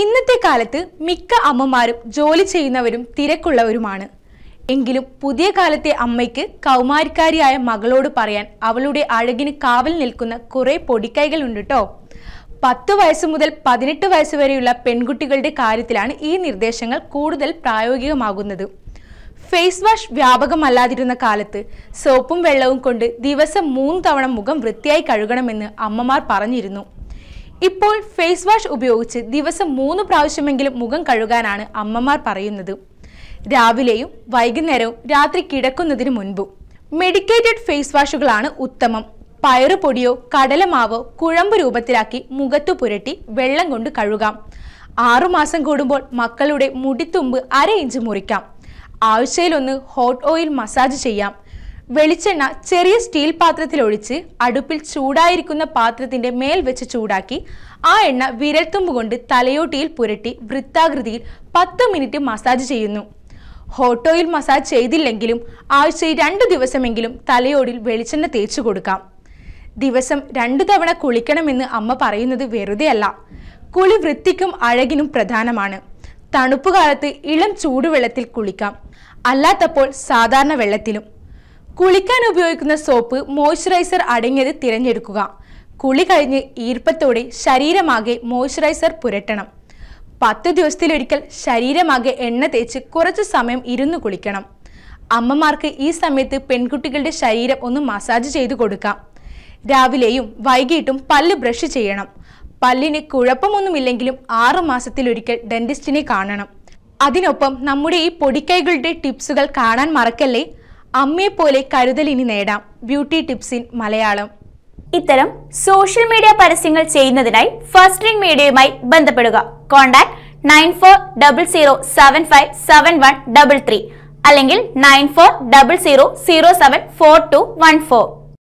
ഇന്നത്തെ കാലത്ത് മിക്ക അമ്മമാരും ജോലി ചെയ്യുന്നവരും തിരക്കുള്ളവരുമാണ് എങ്കിലും പുതിയ കാലത്തെ അമ്മയ്ക്ക് കൗമാരിക്കാരിയായ മകളോട് പറയാൻ അവളുടെ അഴകിന് കാവൽ നിൽക്കുന്ന കുറേ പൊടിക്കൈകളുണ്ട് കേട്ടോ പത്ത് വയസ്സ് മുതൽ പതിനെട്ട് വയസ്സ് വരെയുള്ള പെൺകുട്ടികളുടെ കാര്യത്തിലാണ് ഈ നിർദ്ദേശങ്ങൾ കൂടുതൽ പ്രായോഗികമാകുന്നത് ഫേസ് വാഷ് വ്യാപകമല്ലാതിരുന്ന കാലത്ത് സോപ്പും വെള്ളവും കൊണ്ട് ദിവസം മൂന്ന് തവണ മുഖം വൃത്തിയായി കഴുകണമെന്ന് അമ്മമാർ പറഞ്ഞിരുന്നു ഇപ്പോൾ ഫേസ് വാഷ് ഉപയോഗിച്ച് ദിവസം മൂന്ന് പ്രാവശ്യമെങ്കിലും മുഖം കഴുകാനാണ് അമ്മമാർ പറയുന്നത് രാവിലെയും വൈകുന്നേരവും രാത്രി കിടക്കുന്നതിന് മുൻപും മെഡിക്കേറ്റഡ് ഫേസ് വാഷുകളാണ് ഉത്തമം പൊടിയോ കടലമാവോ കുഴമ്പ് രൂപത്തിലാക്കി മുഖത്തു പുരട്ടി വെള്ളം കൊണ്ട് കഴുകാം ആറുമാസം കൂടുമ്പോൾ മക്കളുടെ മുടിത്തുമ്പ് അര ഇഞ്ച് മുറിക്കാം ആഴ്ചയിലൊന്ന് ഹോട്ട് ഓയിൽ മസാജ് ചെയ്യാം വെളിച്ചെണ്ണ ചെറിയ സ്റ്റീൽ പാത്രത്തിൽ ഒഴിച്ച് അടുപ്പിൽ ചൂടായിരിക്കുന്ന പാത്രത്തിന്റെ മേൽ വെച്ച് ചൂടാക്കി ആ എണ്ണ വിരൽത്തുമ്പ് കൊണ്ട് തലയോട്ടിയിൽ പുരട്ടി വൃത്താകൃതിയിൽ പത്ത് മിനിറ്റ് മസാജ് ചെയ്യുന്നു ഹോട്ടോയിൽ മസാജ് ചെയ്തില്ലെങ്കിലും ആഴ്ചയിൽ രണ്ട് ദിവസമെങ്കിലും തലയോടിൽ വെളിച്ചെണ്ണ തേച്ചു കൊടുക്കാം ദിവസം രണ്ടു തവണ കുളിക്കണമെന്ന് അമ്മ പറയുന്നത് വെറുതെയല്ല കുളി വൃത്തിക്കും അഴകിനും പ്രധാനമാണ് തണുപ്പ് കാലത്ത് ഇളം ചൂടുവെള്ളത്തിൽ കുളിക്കാം അല്ലാത്തപ്പോൾ സാധാരണ വെള്ളത്തിലും കുളിക്കാൻ ഉപയോഗിക്കുന്ന സോപ്പ് മോയ്സ്ചറൈസർ അടങ്ങിയത് തിരഞ്ഞെടുക്കുക കുളി കഴിഞ്ഞ് ഈർപ്പത്തോടെ ശരീരമാകെ മോയ്സ്ചറൈസർ പുരട്ടണം പത്ത് ദിവസത്തിലൊരിക്കൽ ശരീരമാകെ എണ്ണ തേച്ച് കുറച്ച് സമയം ഇരുന്ന് കുളിക്കണം അമ്മമാർക്ക് ഈ സമയത്ത് പെൺകുട്ടികളുടെ ശരീരം ഒന്ന് മസാജ് ചെയ്തു കൊടുക്കാം രാവിലെയും വൈകിട്ടും പല്ല് ബ്രഷ് ചെയ്യണം പല്ലിന് കുഴപ്പമൊന്നുമില്ലെങ്കിലും ആറു മാസത്തിലൊരിക്കൽ ഡെന്റിസ്റ്റിനെ കാണണം അതിനൊപ്പം നമ്മുടെ ഈ പൊടിക്കൈകളുടെ ടിപ്സുകൾ കാണാൻ മറക്കല്ലേ അമ്മയെപ്പോലെ കരുതൽ ഇനി നേടാം ബ്യൂട്ടി ടിപ്സ് ഇൻ മലയാളം ഇത്തരം സോഷ്യൽ മീഡിയ പരസ്യങ്ങൾ ചെയ്യുന്നതിനായി ഫസ്റ്റ് റിംഗ് മീഡിയയുമായി ബന്ധപ്പെടുക contact nine four double zero seven five seven one double three അല്ലെങ്കിൽ nine four double zero zero seven four two one four